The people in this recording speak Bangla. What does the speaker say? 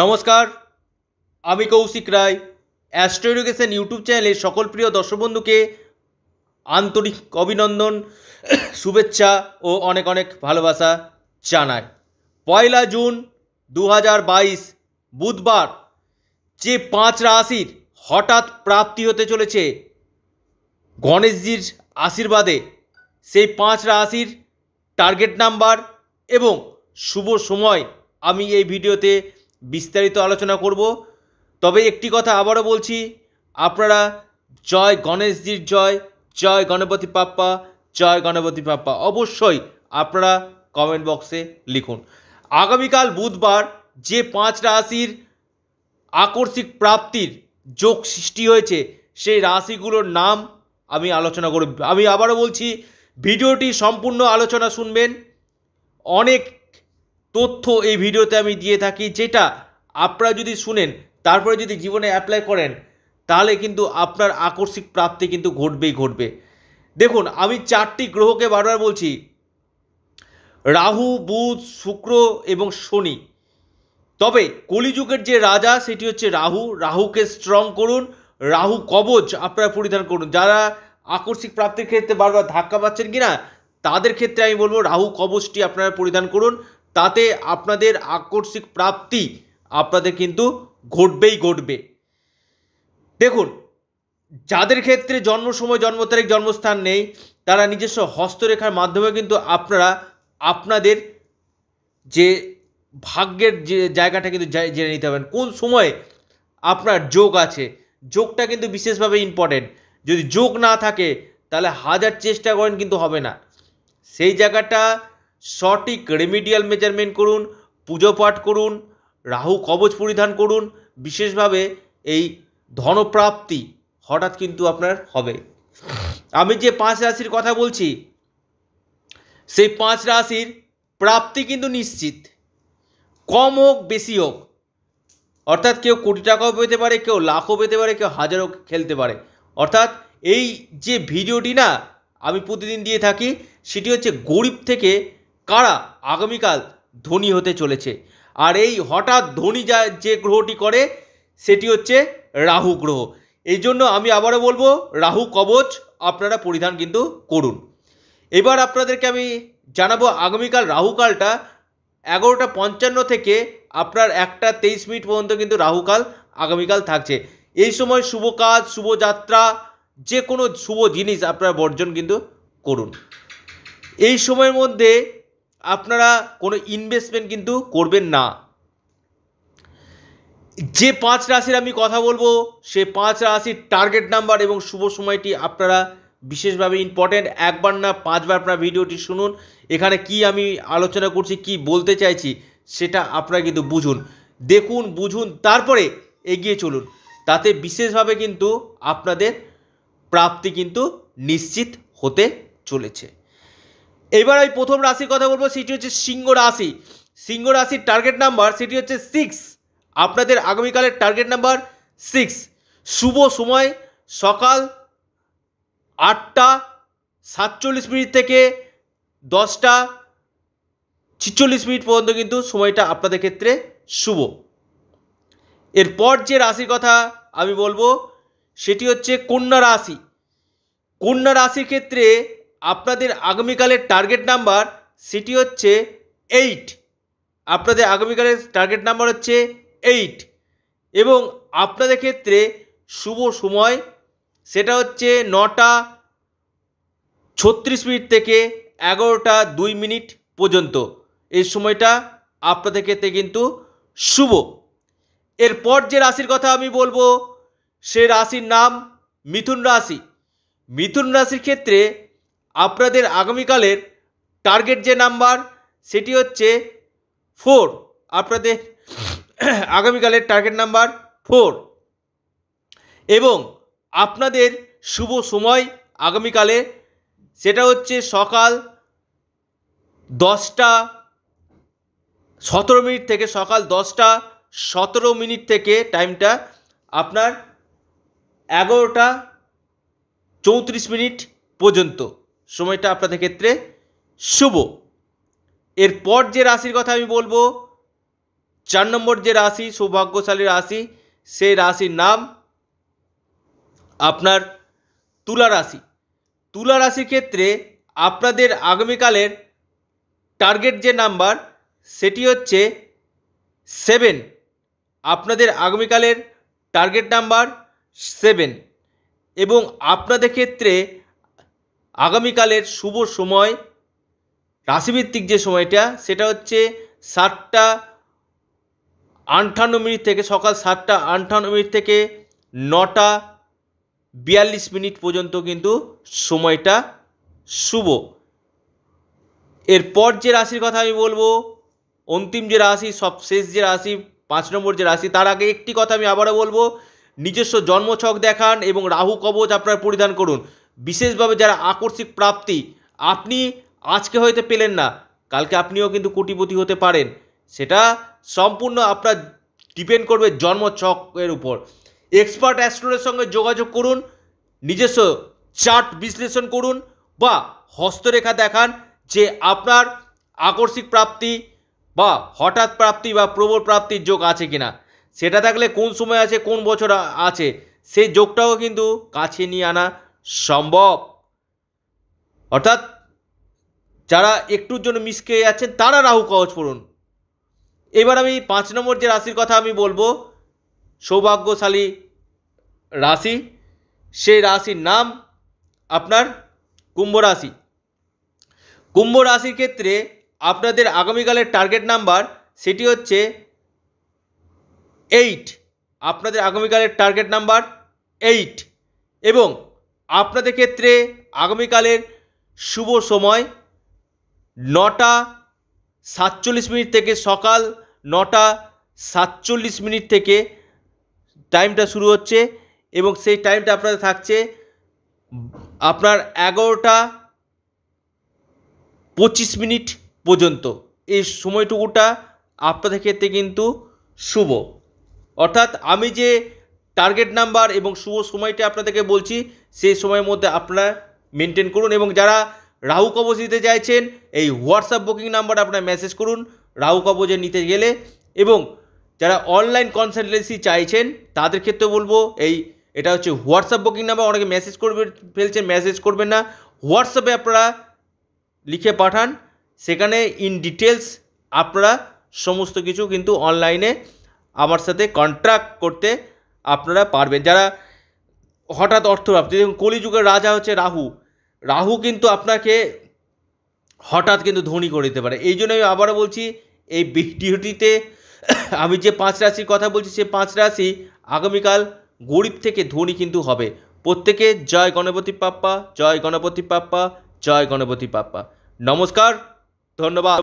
নমস্কার আমি Koushik Roy astro education YouTube চ্যানেলের সকল প্রিয় দর্শকবন্ধুকে আন্তরিক অভিনন্দন শুভেচ্ছা ও অনেক অনেক ভালোবাসা জানায় পয়লা জুন দু বুধবার যে পাঁচ রাশির হঠাৎ প্রাপ্তি হতে চলেছে গণেশজির আশীর্বাদে সেই পাঁচ রাশির টার্গেট নাম্বার এবং শুভ সময় আমি এই ভিডিওতে বিস্তারিত আলোচনা করব তবে একটি কথা আবারও বলছি আপনারা জয় গণেশজির জয় জয় গণপতি পাপ্পা জয় গণপতি পাপ্পা অবশ্যই আপনারা কমেন্ট বক্সে লিখুন আগামীকাল বুধবার যে পাঁচ রাশির আকর্ষিক প্রাপ্তির যোগ সৃষ্টি হয়েছে সেই রাশিগুলোর নাম আমি আলোচনা করব আমি আবারও বলছি ভিডিওটি সম্পূর্ণ আলোচনা শুনবেন অনেক তথ্য এই ভিডিওতে আমি দিয়ে থাকি যেটা আপনারা যদি শুনেন তারপরে যদি জীবনে অ্যাপ্লাই করেন তাহলে কিন্তু আপনার আকস্মিক প্রাপ্তি কিন্তু ঘটবেই ঘটবে দেখুন আমি চারটি গ্রহকে বারবার বলছি রাহু বুধ শুক্র এবং শনি তবে কলিযুগের যে রাজা সেটি হচ্ছে রাহু রাহুকে স্ট্রং করুন রাহু কবচ আপনারা পরিধান করুন যারা আকস্মিক প্রাপ্তির ক্ষেত্রে বারবার ধাক্কা পাচ্ছেন কি না তাদের ক্ষেত্রে আমি বলবো রাহু কবচটি আপনারা পরিধান করুন তাতে আপনাদের আকস্মিক প্রাপ্তি আপনাদের কিন্তু ঘটবেই ঘটবে দেখুন যাদের ক্ষেত্রে জন্ম সময় জন্ম তারিখ জন্মস্থান নেই তারা নিজস্ব হস্তরেখার মাধ্যমে কিন্তু আপনারা আপনাদের যে ভাগ্যের যে জায়গাটা কিন্তু জেনে নিতে পারেন কোন সময়ে আপনার যোগ আছে যোগটা কিন্তু বিশেষভাবে ইম্পর্টেন্ট যদি যোগ না থাকে তাহলে হাজার চেষ্টা করেন কিন্তু হবে না সেই জায়গাটা সঠিক রেমিডিয়াল মেজারমেন্ট করুন পুজো পাঠ করুন রাহু কবচ পরিধান করুন বিশেষভাবে এই ধনপ্রাপ্তি হঠাৎ কিন্তু আপনার হবে আমি যে পাঁচ রাশির কথা বলছি সেই পাঁচ রাশির প্রাপ্তি কিন্তু নিশ্চিত কম হোক বেশি হোক অর্থাৎ কেউ কোটি টাকাও পেতে পারে কেউ লাখও পেতে পারে কেউ হাজারও খেলতে পারে অর্থাৎ এই যে ভিডিওটি না আমি প্রতিদিন দিয়ে থাকি সেটি হচ্ছে গরিব থেকে কারা আগামীকাল ধনী হতে চলেছে আর এই হঠাৎ ধনী যা যে গ্রহটি করে সেটি হচ্ছে রাহু গ্রহ এই জন্য আমি আবারও বলবো রাহু কবচ আপনারা পরিধান কিন্তু করুন এবার আপনাদেরকে আমি জানাবো আগামীকাল রাহুকালটা এগারোটা পঞ্চান্ন থেকে আপনার একটা তেইশ মিনিট পর্যন্ত কিন্তু রাহুকাল আগামীকাল থাকছে এই সময় শুভ কাজ শুভযাত্রা যে কোনো শুভ জিনিস আপনার বর্জন কিন্তু করুন এই সময়ের মধ্যে আপনারা কোনো ইনভেস্টমেন্ট কিন্তু করবেন না যে পাঁচ রাশির আমি কথা বলবো সে পাঁচ রাশির টার্গেট নাম্বার এবং শুভ সময়টি আপনারা বিশেষভাবে ইম্পর্ট্যান্ট একবার না পাঁচবার আপনার ভিডিওটি শুনুন এখানে কি আমি আলোচনা করছি কি বলতে চাইছি সেটা আপনারা কিন্তু বুঝুন দেখুন বুঝুন তারপরে এগিয়ে চলুন তাতে বিশেষভাবে কিন্তু আপনাদের প্রাপ্তি কিন্তু নিশ্চিত হতে চলেছে এবার আমি প্রথম রাশির কথা বলবো সেটি হচ্ছে সিংহ রাশি সিংহ রাশির টার্গেট নাম্বার সেটি হচ্ছে সিক্স আপনাদের আগামীকালের টার্গেট নাম্বার সিক্স শুভ সময় সকাল আটটা সাতচল্লিশ মিনিট থেকে দশটা ছিচল্লিশ মিনিট পর্যন্ত কিন্তু সময়টা আপনাদের ক্ষেত্রে শুভ এরপর যে রাশির কথা আমি বলবো সেটি হচ্ছে কন্যা রাশি কন্যা রাশির ক্ষেত্রে আপনাদের আগামীকালের টার্গেট নাম্বার সেটি হচ্ছে এইট আপনাদের আগামীকালের টার্গেট নাম্বার হচ্ছে এইট এবং আপনাদের ক্ষেত্রে শুভ সময় সেটা হচ্ছে নটা ছত্রিশ মিনিট থেকে এগারোটা দুই মিনিট পর্যন্ত এই সময়টা আপনাদের ক্ষেত্রে কিন্তু শুভ এরপর যে রাশির কথা আমি বলবো সে রাশির নাম মিথুন রাশি মিথুন রাশির ক্ষেত্রে আপনাদের আগামীকালের টার্গেট যে নাম্বার সেটি হচ্ছে ফোর আপনাদের আগামীকালের টার্গেট নাম্বার ফোর এবং আপনাদের শুভ সময় আগামীকালে সেটা হচ্ছে সকাল দশটা সতেরো মিনিট থেকে সকাল দশটা সতেরো মিনিট থেকে টাইমটা আপনার এগারোটা চৌত্রিশ মিনিট পর্যন্ত সময়টা আপনাদের ক্ষেত্রে শুভ এরপর যে রাশির কথা আমি বলবো চার নম্বর যে রাশি সৌভাগ্যশালী রাশি সেই রাশির নাম আপনার তুলা রাশি তুলা রাশির ক্ষেত্রে আপনাদের আগামীকালের টার্গেট যে নাম্বার সেটি হচ্ছে সেভেন আপনাদের আগামীকালের টার্গেট নাম্বার সেভেন এবং আপনাদের ক্ষেত্রে আগামীকালের শুভ সময় রাশিভিত্তিক যে সময়টা সেটা হচ্ছে সাতটা আটান্ন মিনিট থেকে সকাল সাতটা আটান্ন মিনিট থেকে নটা বিয়াল্লিশ মিনিট পর্যন্ত কিন্তু সময়টা শুভ এরপর যে রাশির কথা আমি বলবো অন্তিম যে রাশি সব শেষ যে রাশি পাঁচ নম্বর যে রাশি তার আগে একটি কথা আমি আবারও বলবো নিজস্ব জন্মছক দেখান এবং রাহু কবচ আপনার পরিধান করুন বিশেষভাবে যারা আকর্ষিক প্রাপ্তি আপনি আজকে হয়তো পেলেন না কালকে আপনিও কিন্তু কোটিপতি হতে পারেন সেটা সম্পূর্ণ আপনার ডিপেন্ড করবে জন্ম ছকের উপর এক্সপার্ট অ্যাস্ট্রোলের সঙ্গে যোগাযোগ করুন নিজস্ব চার্ট বিশ্লেষণ করুন বা হস্তরেখা দেখান যে আপনার আকর্ষিক প্রাপ্তি বা হঠাৎ প্রাপ্তি বা প্রবল প্রাপ্তির যোগ আছে কিনা সেটা থাকলে কোন সময় আছে কোন বছর আছে সেই যোগটাও কিন্তু কাছে নিয়ে আনা সম্ভব অর্থাৎ যারা একটুর জন্য খেয়ে যাচ্ছেন তারা রাহু কবচ পড়ুন এবার আমি পাঁচ নম্বর যে রাশির কথা আমি বলবো সৌভাগ্যশালী রাশি সেই রাশির নাম আপনার কুম্ভ রাশি কুম্ভ রাশির ক্ষেত্রে আপনাদের আগামীকালের টার্গেট নাম্বার সেটি হচ্ছে এইট আপনাদের আগামীকালের টার্গেট নাম্বার এইট এবং আপনাদের ক্ষেত্রে আগামীকালের শুভ সময় নটা সাতচল্লিশ মিনিট থেকে সকাল নটা সাতচল্লিশ মিনিট থেকে টাইমটা শুরু হচ্ছে এবং সেই টাইমটা আপনাদের থাকছে আপনার এগারোটা পঁচিশ মিনিট পর্যন্ত এই সময়টুকুটা আপনাদের ক্ষেত্রে কিন্তু শুভ অর্থাৎ আমি যে টার্গেট নাম্বার এবং শুভ সময়টি আপনাদেরকে বলছি সেই সময়ের মধ্যে আপনারা মেনটেন করুন এবং যারা রাহু কবজ নিতে চাইছেন এই হোয়াটসঅ্যাপ বুকিং নাম্বার আপনার মেসেজ করুন রাহু কবজে নিতে গেলে এবং যারা অনলাইন কনসালটেন্সি চাইছেন তাদের ক্ষেত্রে বলবো এই এটা হচ্ছে হোয়াটসঅ্যাপ বুকিং নাম্বার অনেকে মেসেজ করবে ফেলছেন মেসেজ করবেন না হোয়াটসঅ্যাপে আপনারা লিখে পাঠান সেখানে ইন ডিটেলস আপনারা সমস্ত কিছু কিন্তু অনলাইনে আমার সাথে কন্ট্রাক্ট করতে আপনারা পারবেন যারা হঠাৎ অর্থপ্রাপ্তি দেখুন কলিযুগের রাজা হচ্ছে রাহু রাহু কিন্তু আপনাকে হঠাৎ কিন্তু ধনী করে দিতে পারে এই জন্য আমি আবারও বলছি এই ভিডিওটিতে আমি যে পাঁচ রাশির কথা বলছি সে পাঁচ রাশি আগামীকাল গরিব থেকে ধনী কিন্তু হবে প্রত্যেকে জয় গণপতি পাপ্পা জয় গণপতি পাপ্পা জয় গণপতি পাপ্পা নমস্কার ধন্যবাদ